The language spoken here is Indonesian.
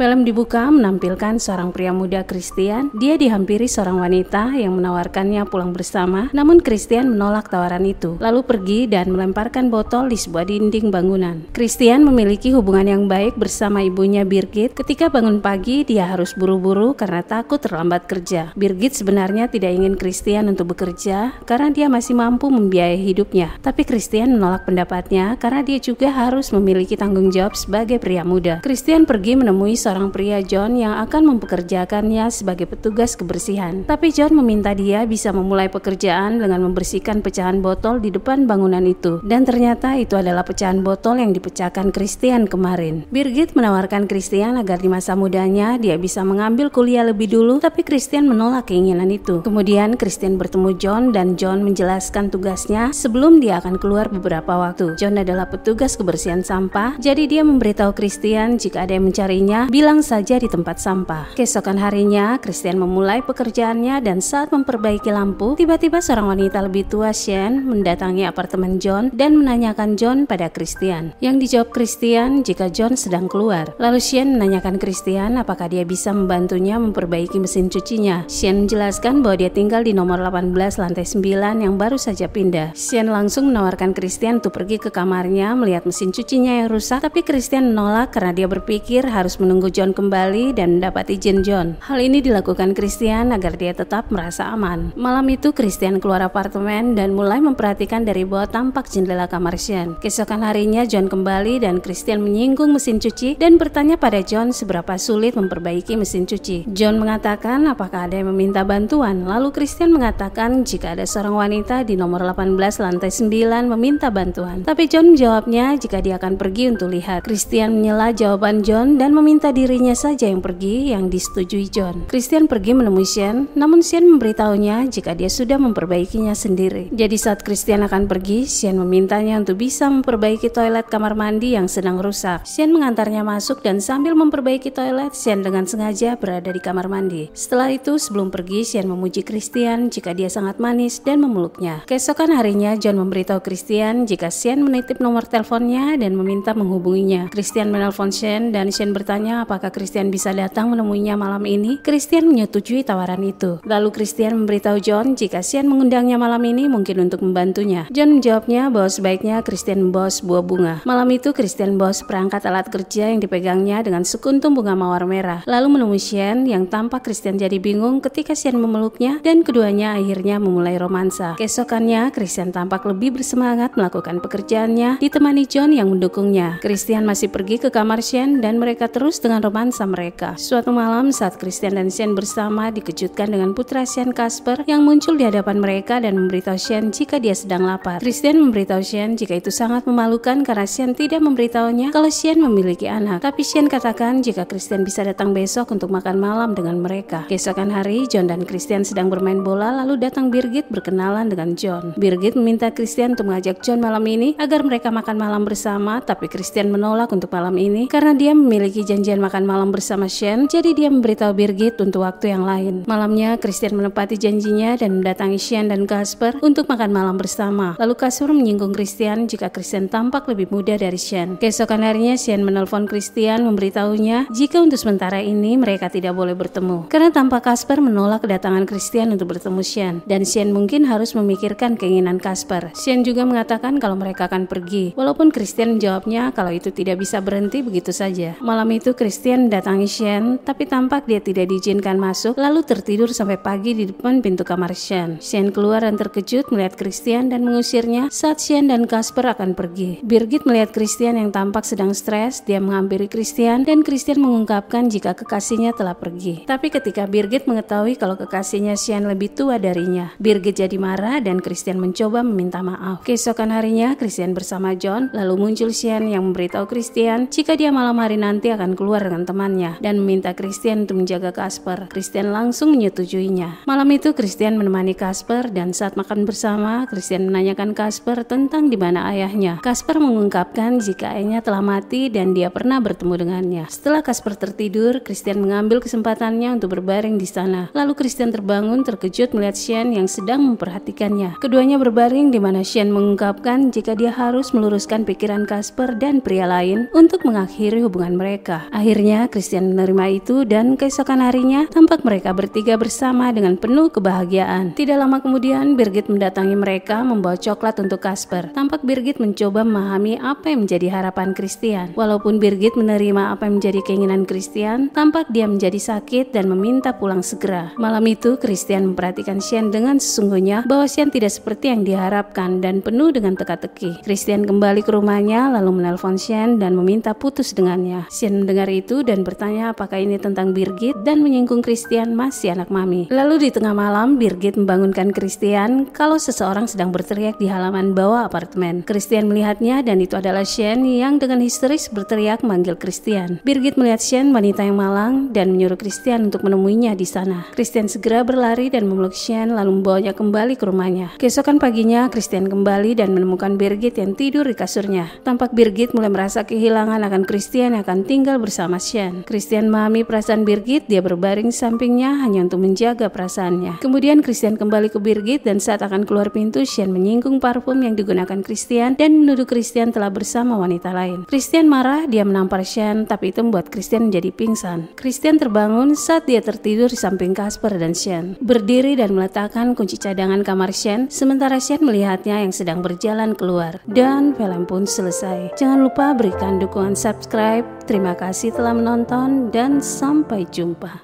Film dibuka menampilkan seorang pria muda Christian. Dia dihampiri seorang wanita yang menawarkannya pulang bersama, namun Christian menolak tawaran itu, lalu pergi dan melemparkan botol di sebuah dinding bangunan. Christian memiliki hubungan yang baik bersama ibunya Birgit. Ketika bangun pagi, dia harus buru-buru karena takut terlambat kerja. Birgit sebenarnya tidak ingin Christian untuk bekerja karena dia masih mampu membiayai hidupnya. Tapi Christian menolak pendapatnya karena dia juga harus memiliki tanggung jawab sebagai pria muda. Christian pergi menemui seorang seorang pria John yang akan mempekerjakannya sebagai petugas kebersihan. Tapi John meminta dia bisa memulai pekerjaan dengan membersihkan pecahan botol di depan bangunan itu. Dan ternyata itu adalah pecahan botol yang dipecahkan Christian kemarin. Birgit menawarkan Christian agar di masa mudanya dia bisa mengambil kuliah lebih dulu, tapi Christian menolak keinginan itu. Kemudian Christian bertemu John dan John menjelaskan tugasnya sebelum dia akan keluar beberapa waktu. John adalah petugas kebersihan sampah, jadi dia memberitahu Christian jika ada yang mencarinya, hilang saja di tempat sampah. Keesokan harinya, Christian memulai pekerjaannya dan saat memperbaiki lampu, tiba-tiba seorang wanita lebih tua, Shen, mendatangi apartemen John dan menanyakan John pada Christian. Yang dijawab Christian jika John sedang keluar. Lalu Shen menanyakan Christian apakah dia bisa membantunya memperbaiki mesin cucinya. Shen menjelaskan bahwa dia tinggal di nomor 18 lantai 9 yang baru saja pindah. Shen langsung menawarkan Christian untuk pergi ke kamarnya melihat mesin cucinya yang rusak, tapi Christian menolak karena dia berpikir harus menunggu menunggu John kembali dan mendapat izin John. Hal ini dilakukan Christian agar dia tetap merasa aman. Malam itu Christian keluar apartemen dan mulai memperhatikan dari bawah tampak jendela kamar Sean. Keesokan harinya John kembali dan Christian menyinggung mesin cuci dan bertanya pada John seberapa sulit memperbaiki mesin cuci. John mengatakan apakah ada yang meminta bantuan. Lalu Christian mengatakan jika ada seorang wanita di nomor 18 lantai 9 meminta bantuan. Tapi John menjawabnya jika dia akan pergi untuk lihat. Christian menyela jawaban John dan meminta dirinya saja yang pergi yang disetujui John. Christian pergi menemui Shen, namun Shen memberitahunya jika dia sudah memperbaikinya sendiri. Jadi saat Christian akan pergi, Shen memintanya untuk bisa memperbaiki toilet kamar mandi yang sedang rusak. Shen mengantarnya masuk dan sambil memperbaiki toilet, Shen dengan sengaja berada di kamar mandi. Setelah itu, sebelum pergi, Shen memuji Christian jika dia sangat manis dan memeluknya. Keesokan harinya, John memberitahu Christian jika Shen menitip nomor teleponnya dan meminta menghubunginya. Christian menelpon Shen dan Shen bertanya apakah Christian bisa datang menemuinya malam ini. Christian menyetujui tawaran itu. Lalu Christian memberitahu John jika Sian mengundangnya malam ini mungkin untuk membantunya. John menjawabnya bahwa sebaiknya Christian membawa sebuah bunga. Malam itu Christian membawa seperangkat alat kerja yang dipegangnya dengan sekuntum bunga mawar merah. Lalu menemui Sian yang tampak Christian jadi bingung ketika Sian memeluknya dan keduanya akhirnya memulai romansa. Keesokannya Christian tampak lebih bersemangat melakukan pekerjaannya ditemani John yang mendukungnya. Christian masih pergi ke kamar Sian dan mereka terus dengan dengan romansa mereka. Suatu malam saat Christian dan Shane bersama dikejutkan dengan putra Shane Casper yang muncul di hadapan mereka dan memberitahu Shane jika dia sedang lapar. Christian memberitahu Shane jika itu sangat memalukan karena Shane tidak memberitahunya kalau Shane memiliki anak. Tapi Shane katakan jika Christian bisa datang besok untuk makan malam dengan mereka. Keesokan hari, John dan Christian sedang bermain bola lalu datang Birgit berkenalan dengan John. Birgit meminta Christian untuk mengajak John malam ini agar mereka makan malam bersama tapi Christian menolak untuk malam ini karena dia memiliki janjian makan malam bersama Shen, jadi dia memberitahu Birgit untuk waktu yang lain. Malamnya, Christian menepati janjinya dan mendatangi Shen dan Casper untuk makan malam bersama. Lalu Casper menyinggung Christian jika Christian tampak lebih muda dari Shen. Keesokan harinya, Shen menelpon Christian memberitahunya jika untuk sementara ini mereka tidak boleh bertemu. Karena tampak Casper menolak kedatangan Christian untuk bertemu Shen, dan Shen mungkin harus memikirkan keinginan Casper. Shen juga mengatakan kalau mereka akan pergi, walaupun Christian menjawabnya kalau itu tidak bisa berhenti begitu saja. Malam itu, Christian Christian mendatangi Shen, tapi tampak dia tidak diizinkan masuk, lalu tertidur sampai pagi di depan pintu kamar Shen. Shen keluar dan terkejut melihat Christian dan mengusirnya saat Shen dan Casper akan pergi. Birgit melihat Christian yang tampak sedang stres, dia menghampiri Christian dan Christian mengungkapkan jika kekasihnya telah pergi. Tapi ketika Birgit mengetahui kalau kekasihnya Shen lebih tua darinya, Birgit jadi marah dan Christian mencoba meminta maaf. Keesokan harinya, Christian bersama John, lalu muncul Shen yang memberitahu Christian jika dia malam hari nanti akan keluar Casper dengan temannya dan meminta Christian untuk menjaga Casper. Christian langsung menyetujuinya. Malam itu Christian menemani Casper dan saat makan bersama, Christian menanyakan Casper tentang di mana ayahnya. Casper mengungkapkan jika ayahnya telah mati dan dia pernah bertemu dengannya. Setelah Casper tertidur, Christian mengambil kesempatannya untuk berbaring di sana. Lalu Christian terbangun terkejut melihat Shen yang sedang memperhatikannya. Keduanya berbaring di mana Shen mengungkapkan jika dia harus meluruskan pikiran Casper dan pria lain untuk mengakhiri hubungan mereka. Akhirnya Akhirnya Christian menerima itu dan keesokan harinya tampak mereka bertiga bersama dengan penuh kebahagiaan. Tidak lama kemudian Birgit mendatangi mereka membawa coklat untuk Kasper. Tampak Birgit mencoba memahami apa yang menjadi harapan Christian. Walaupun Birgit menerima apa yang menjadi keinginan Christian, tampak dia menjadi sakit dan meminta pulang segera. Malam itu Christian memperhatikan Shen dengan sesungguhnya bahwa Shen tidak seperti yang diharapkan dan penuh dengan teka-teki. Christian kembali ke rumahnya lalu menelpon Shen dan meminta putus dengannya. Shen mendengar hari itu dan bertanya apakah ini tentang Birgit dan menyinggung Christian masih anak mami. Lalu di tengah malam, Birgit membangunkan Christian kalau seseorang sedang berteriak di halaman bawah apartemen. Christian melihatnya dan itu adalah Shen yang dengan histeris berteriak manggil Christian. Birgit melihat Shen wanita yang malang dan menyuruh Christian untuk menemuinya di sana. Christian segera berlari dan memeluk Shen lalu membawanya kembali ke rumahnya. Keesokan paginya, Christian kembali dan menemukan Birgit yang tidur di kasurnya. Tampak Birgit mulai merasa kehilangan akan Christian yang akan tinggal bersama bersama Shen. Christian memahami perasaan Birgit, dia berbaring sampingnya hanya untuk menjaga perasaannya. Kemudian Christian kembali ke Birgit dan saat akan keluar pintu, Shen menyinggung parfum yang digunakan Christian dan menuduh Christian telah bersama wanita lain. Christian marah, dia menampar Shen, tapi itu membuat Christian menjadi pingsan. Christian terbangun saat dia tertidur di samping Casper dan Shen. Berdiri dan meletakkan kunci cadangan kamar Shen, sementara Shen melihatnya yang sedang berjalan keluar. Dan film pun selesai. Jangan lupa berikan dukungan subscribe, Terima kasih telah menonton, dan sampai jumpa.